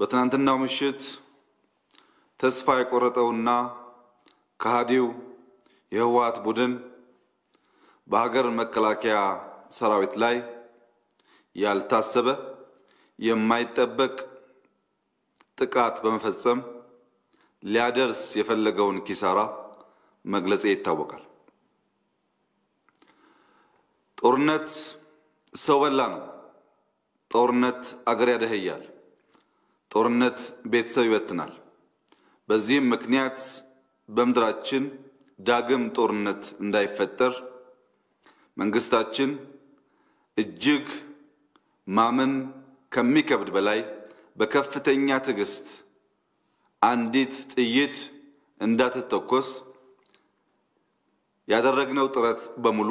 በትናንትናው ምሽት ተስፋ የቆረጠውና ከሃዲው የህወሓት ቡድን በሀገር መከላከያ ሰራዊት ላይ ያልታሰበ የማይጠበቅ ጥቃት በመፈጸም ሊያደርስ የፈለገውን ኪሳራ መግለጽ ይታወቃል። ጦርነት ሰው በላ ነው። ጦርነት አገር ያደህያል። ጦርነት ቤተሰብ ይበትናል። በዚህም ምክንያት በምድራችን ዳግም ጦርነት እንዳይፈጠር መንግስታችን እጅግ ማመን ከሚከብድ በላይ በከፍተኛ ትዕግስት አንዲት ጥይት እንዳትተኮስ ያደረግነው ጥረት በሙሉ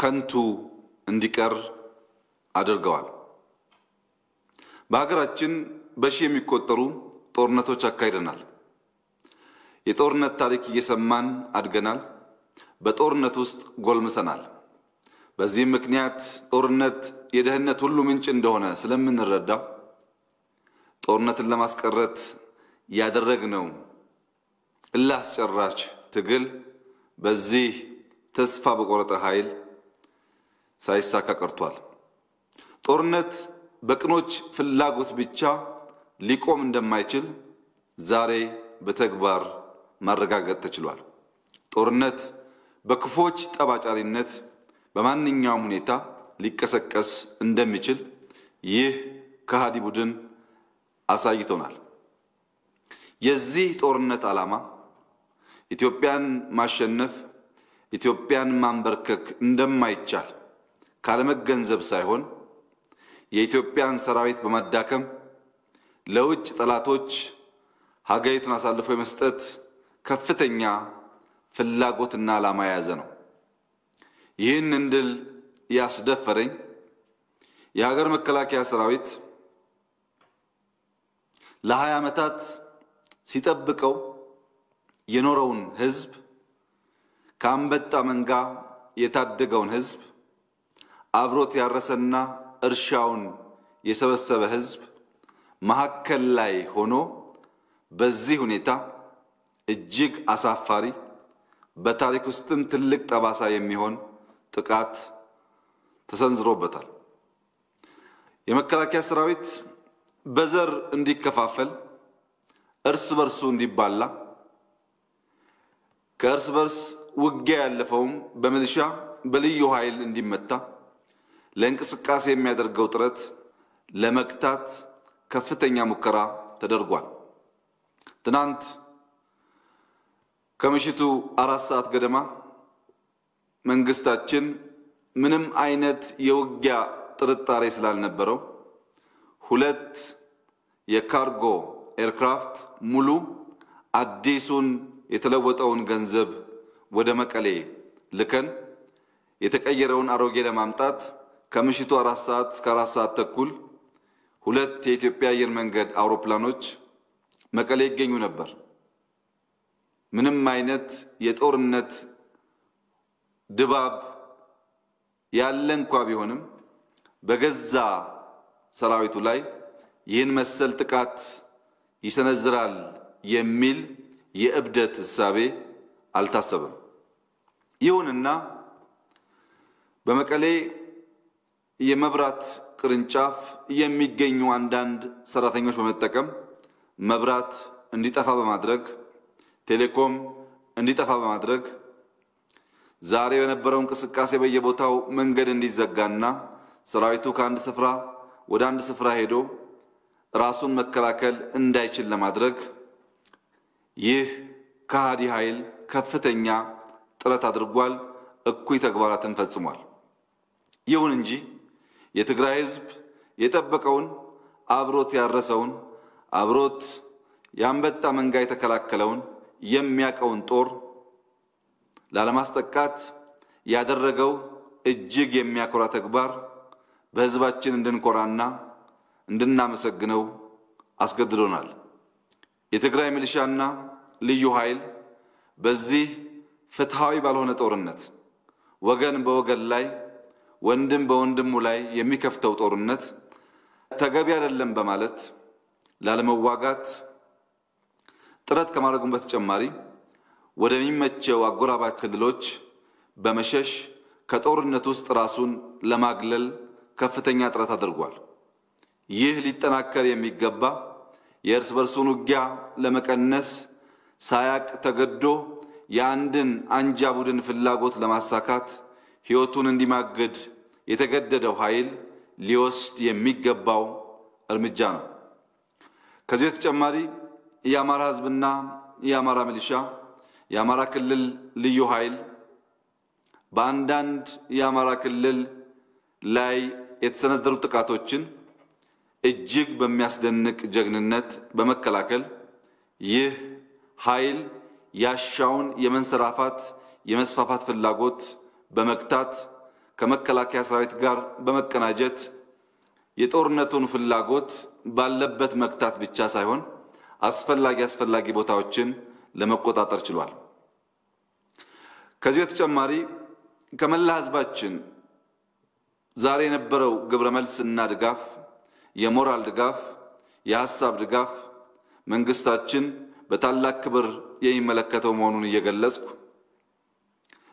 ከንቱ እንዲቀር አድርገዋል። በሀገራችን በሺ የሚቆጠሩ ጦርነቶች አካሂደናል። የጦርነት ታሪክ እየሰማን አድገናል። በጦርነት ውስጥ ጎልምሰናል። በዚህም ምክንያት ጦርነት የደህንነት ሁሉ ምንጭ እንደሆነ ስለምንረዳ ጦርነትን ለማስቀረት ያደረግነው እልህ አስጨራሽ ትግል በዚህ ተስፋ በቆረጠ ኃይል ሳይሳካ ቀርቷል። ጦርነት በቅኖች ፍላጎት ብቻ ሊቆም እንደማይችል ዛሬ በተግባር ማረጋገጥ ተችሏል። ጦርነት በክፎች ጠባጫሪነት በማንኛውም ሁኔታ ሊቀሰቀስ እንደሚችል ይህ ከሃዲ ቡድን አሳይቶናል። የዚህ ጦርነት ዓላማ ኢትዮጵያን ማሸነፍ፣ ኢትዮጵያን ማንበርከክ እንደማይቻል ካለመገንዘብ ሳይሆን የኢትዮጵያን ሰራዊት በማዳከም ለውጭ ጠላቶች ሀገሪቱን አሳልፎ የመስጠት ከፍተኛ ፍላጎትና ዓላማ የያዘ ነው። ይህን ድል ያስደፈረኝ የሀገር መከላከያ ሰራዊት ለሀያ ዓመታት ሲጠብቀው የኖረውን ህዝብ ከአንበጣ መንጋ የታደገውን ህዝብ አብሮት ያረሰና እርሻውን የሰበሰበ ህዝብ መሀከል ላይ ሆኖ በዚህ ሁኔታ እጅግ አሳፋሪ በታሪክ ውስጥም ትልቅ ጠባሳ የሚሆን ጥቃት ተሰንዝሮበታል። የመከላከያ ሰራዊት በዘር እንዲከፋፈል፣ እርስ በርሱ እንዲባላ፣ ከእርስ በርስ ውጊያ ያለፈውም በሚሊሻ በልዩ ኃይል እንዲመታ ለእንቅስቃሴ የሚያደርገው ጥረት ለመግታት ከፍተኛ ሙከራ ተደርጓል። ትናንት ከምሽቱ አራት ሰዓት ገደማ መንግስታችን ምንም አይነት የውጊያ ጥርጣሬ ስላልነበረው ሁለት የካርጎ ኤርክራፍት ሙሉ አዲሱን የተለወጠውን ገንዘብ ወደ መቀሌ ልከን የተቀየረውን አሮጌ ለማምጣት ከምሽቱ አራት ሰዓት እስከ አራት ሰዓት ተኩል ሁለት የኢትዮጵያ አየር መንገድ አውሮፕላኖች መቀሌ ይገኙ ነበር። ምንም አይነት የጦርነት ድባብ ያለ እንኳ ቢሆንም በገዛ ሰራዊቱ ላይ ይህን መሰል ጥቃት ይሰነዝራል የሚል የእብደት እሳቤ አልታሰበም። ይሁንና በመቀሌ የመብራት ቅርንጫፍ የሚገኙ አንዳንድ ሰራተኞች በመጠቀም መብራት እንዲጠፋ በማድረግ ቴሌኮም እንዲጠፋ በማድረግ ዛሬ በነበረው እንቅስቃሴ በየቦታው መንገድ እንዲዘጋና ሰራዊቱ ከአንድ ስፍራ ወደ አንድ ስፍራ ሄዶ ራሱን መከላከል እንዳይችል ለማድረግ ይህ ከሃዲ ኃይል ከፍተኛ ጥረት አድርጓል፣ እኩይ ተግባራትን ፈጽሟል። ይሁን እንጂ የትግራይ ህዝብ የጠበቀውን አብሮት ያረሰውን አብሮት የአንበጣ መንጋ የተከላከለውን የሚያቀውን ጦር ላለማስጠቃት ያደረገው እጅግ የሚያኮራ ተግባር በህዝባችን እንድንኮራና እንድናመሰግነው አስገድዶናል። የትግራይ ሚሊሻና ልዩ ኃይል በዚህ ፍትሐዊ ባልሆነ ጦርነት ወገን በወገን ላይ ወንድም በወንድሙ ላይ የሚከፍተው ጦርነት ተገቢ አይደለም በማለት ላለመዋጋት ጥረት ከማድረጉም በተጨማሪ ወደሚመቸው አጎራባች ክልሎች በመሸሽ ከጦርነት ውስጥ ራሱን ለማግለል ከፍተኛ ጥረት አድርጓል። ይህ ሊጠናከር የሚገባ የእርስ በርሱን ውጊያ ለመቀነስ ሳያቅ ተገዶ የአንድን አንጃ ቡድን ፍላጎት ለማሳካት ሕይወቱን እንዲማገድ የተገደደው ኃይል ሊወስድ የሚገባው እርምጃ ነው። ከዚህ በተጨማሪ የአማራ ህዝብና የአማራ ሚሊሻ፣ የአማራ ክልል ልዩ ኃይል በአንዳንድ የአማራ ክልል ላይ የተሰነዘሩ ጥቃቶችን እጅግ በሚያስደንቅ ጀግንነት በመከላከል ይህ ኃይል ያሻውን የመንሰራፋት የመስፋፋት ፍላጎት በመግታት ከመከላከያ ሰራዊት ጋር በመቀናጀት የጦርነቱን ፍላጎት ባለበት መግታት ብቻ ሳይሆን አስፈላጊ አስፈላጊ ቦታዎችን ለመቆጣጠር ችሏል። ከዚህ በተጨማሪ ከመላ ህዝባችን ዛሬ የነበረው ግብረ መልስ እና ድጋፍ፣ የሞራል ድጋፍ፣ የሀሳብ ድጋፍ መንግስታችን በታላቅ ክብር የሚመለከተው መሆኑን እየገለጽኩ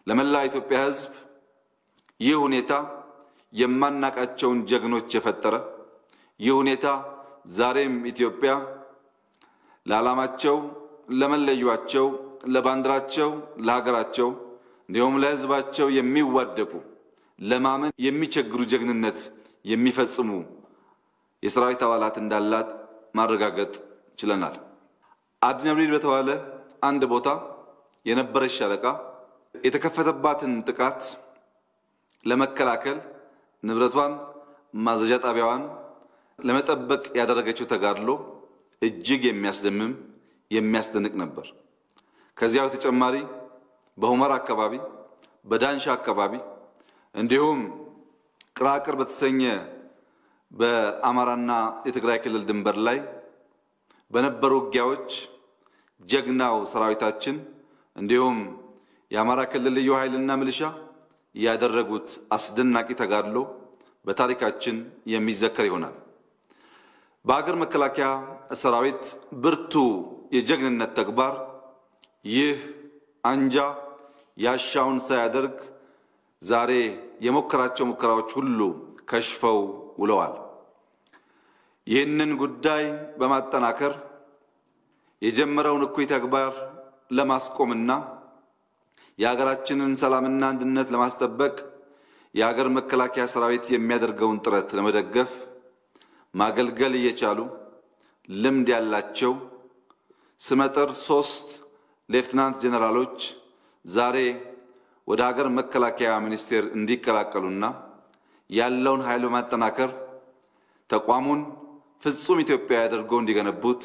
ለመላ ኢትዮጵያ ሕዝብ ይህ ሁኔታ የማናቃቸውን ጀግኖች የፈጠረ ይህ ሁኔታ ዛሬም ኢትዮጵያ ለዓላማቸው፣ ለመለያቸው፣ ለባንዲራቸው፣ ለሀገራቸው እንዲሁም ለሕዝባቸው የሚዋደቁ ለማመን የሚቸግሩ ጀግንነት የሚፈጽሙ የሰራዊት አባላት እንዳላት ማረጋገጥ ችለናል። አድነብሪድ በተባለ አንድ ቦታ የነበረች ሻለቃ የተከፈተባትን ጥቃት ለመከላከል ንብረቷን፣ ማዘዣ ጣቢያዋን ለመጠበቅ ያደረገችው ተጋድሎ እጅግ የሚያስደምም የሚያስደንቅ ነበር። ከዚያ በተጨማሪ በሁመራ አካባቢ፣ በዳንሻ አካባቢ እንዲሁም ቅራቅር በተሰኘ በአማራና የትግራይ ክልል ድንበር ላይ በነበሩ ውጊያዎች ጀግናው ሰራዊታችን እንዲሁም የአማራ ክልል ልዩ ኃይልና ምልሻ ያደረጉት አስደናቂ ተጋድሎ በታሪካችን የሚዘከር ይሆናል። በአገር መከላከያ ሰራዊት ብርቱ የጀግንነት ተግባር ይህ አንጃ ያሻውን ሳያደርግ ዛሬ የሞከራቸው ሙከራዎች ሁሉ ከሽፈው ውለዋል። ይህንን ጉዳይ በማጠናከር የጀመረውን እኩይ ተግባር ለማስቆምና የሀገራችንን ሰላምና አንድነት ለማስጠበቅ የሀገር መከላከያ ሰራዊት የሚያደርገውን ጥረት ለመደገፍ ማገልገል እየቻሉ ልምድ ያላቸው ስመጥር ሶስት ሌፍትናንት ጀነራሎች ዛሬ ወደ ሀገር መከላከያ ሚኒስቴር እንዲቀላቀሉና ያለውን ኃይል በማጠናከር ተቋሙን ፍጹም ኢትዮጵያ አድርገው እንዲገነቡት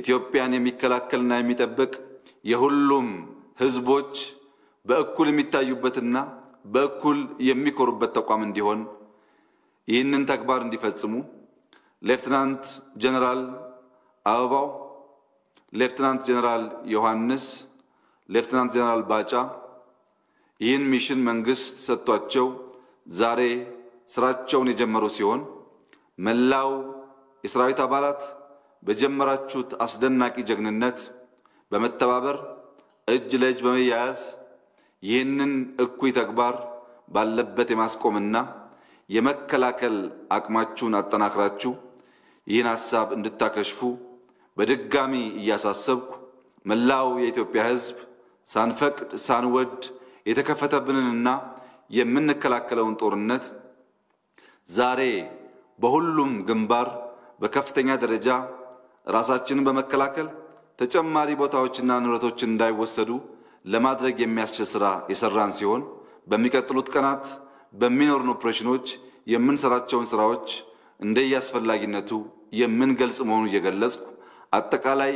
ኢትዮጵያን የሚከላከልና የሚጠብቅ የሁሉም ሕዝቦች በእኩል የሚታዩበትና በእኩል የሚኮሩበት ተቋም እንዲሆን ይህንን ተግባር እንዲፈጽሙ ሌፍትናንት ጀነራል አበባው፣ ሌፍትናንት ጀነራል ዮሐንስ፣ ሌፍትናንት ጀነራል ባጫ ይህን ሚሽን መንግስት ሰጥቷቸው ዛሬ ስራቸውን የጀመሩ ሲሆን መላው የሰራዊት አባላት በጀመራችሁት አስደናቂ ጀግንነት በመተባበር እጅ ለእጅ በመያያዝ ይህንን እኩይ ተግባር ባለበት የማስቆምና የመከላከል አቅማችሁን አጠናክራችሁ ይህን ሀሳብ እንድታከሽፉ በድጋሚ እያሳሰብኩ መላው የኢትዮጵያ ሕዝብ ሳንፈቅድ ሳንወድ የተከፈተብንንና የምንከላከለውን ጦርነት ዛሬ በሁሉም ግንባር በከፍተኛ ደረጃ ራሳችንን በመከላከል ተጨማሪ ቦታዎችና ንብረቶች እንዳይወሰዱ ለማድረግ የሚያስችል ስራ የሰራን ሲሆን በሚቀጥሉት ቀናት በሚኖሩን ኦፕሬሽኖች የምንሰራቸውን ስራዎች እንደየአስፈላጊነቱ የምንገልጽ መሆኑን እየገለጽኩ አጠቃላይ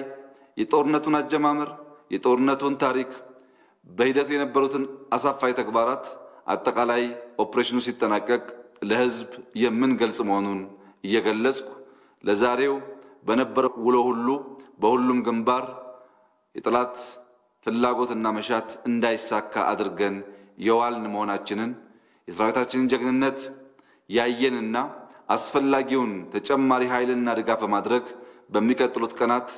የጦርነቱን አጀማመር፣ የጦርነቱን ታሪክ፣ በሂደቱ የነበሩትን አሳፋይ ተግባራት አጠቃላይ ኦፕሬሽኑ ሲጠናቀቅ ለህዝብ የምንገልጽ መሆኑን እየገለጽኩ ለዛሬው በነበረ ውሎ ሁሉ በሁሉም ግንባር የጠላት ፍላጎትና መሻት እንዳይሳካ አድርገን የዋልን መሆናችንን የሰራዊታችንን ጀግንነት ያየንና አስፈላጊውን ተጨማሪ ኃይልና ድጋፍ በማድረግ በሚቀጥሉት ቀናት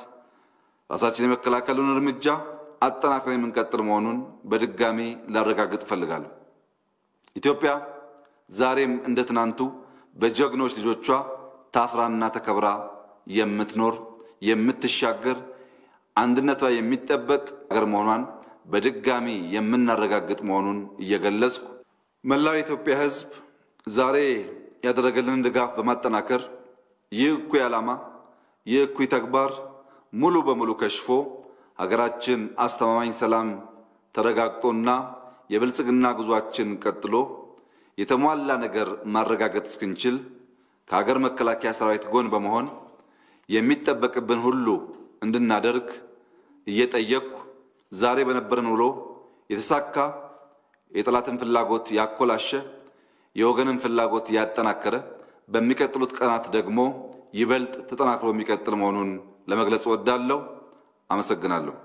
ራሳችን የመከላከሉን እርምጃ አጠናክረን የምንቀጥል መሆኑን በድጋሚ ላረጋግጥ እፈልጋለሁ። ኢትዮጵያ ዛሬም እንደ ትናንቱ በጀግኖች ልጆቿ ታፍራና ተከብራ የምትኖር የምትሻገር አንድነቷ የሚጠበቅ ሀገር መሆኗን በድጋሚ የምናረጋግጥ መሆኑን እየገለጽኩ መላው የኢትዮጵያ ሕዝብ ዛሬ ያደረገልንን ድጋፍ በማጠናከር ይህ እኩይ ዓላማ ይህ እኩይ ተግባር ሙሉ በሙሉ ከሽፎ ሀገራችን አስተማማኝ ሰላም ተረጋግጦና የብልጽግና ጉዟችን ቀጥሎ የተሟላ ነገር ማረጋገጥ እስክንችል ከሀገር መከላከያ ሰራዊት ጎን በመሆን የሚጠበቅብን ሁሉ እንድናደርግ እየጠየቅኩ ዛሬ በነበረን ውሎ የተሳካ የጠላትን ፍላጎት ያኮላሸ የወገንን ፍላጎት ያጠናከረ በሚቀጥሉት ቀናት ደግሞ ይበልጥ ተጠናክሮ የሚቀጥል መሆኑን ለመግለጽ እወዳለሁ። አመሰግናለሁ።